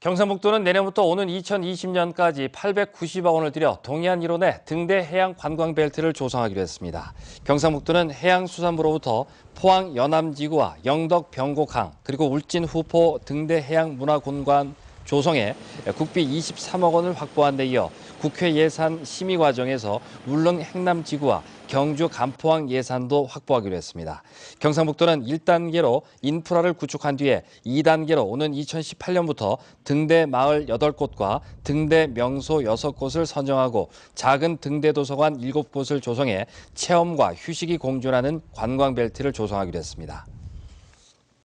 경상북도는 내년부터 오는 2020년까지 890억 원을 들여 동해안 이론의 등대 해양 관광 벨트를 조성하기로 했습니다. 경상북도는 해양수산부로부터 포항 연암지구와 영덕 병곡항 그리고 울진 후포 등대 해양 문화공관 조성에 국비 23억 원을 확보한 데 이어 국회 예산 심의 과정에서 울릉 행남 지구와 경주 간포항 예산도 확보하기로 했습니다. 경상북도는 1단계로 인프라를 구축한 뒤에 2단계로 오는 2018년부터 등대 마을 8곳과 등대 명소 6곳을 선정하고 작은 등대 도서관 7곳을 조성해 체험과 휴식이 공존하는 관광 벨트를 조성하기로 했습니다.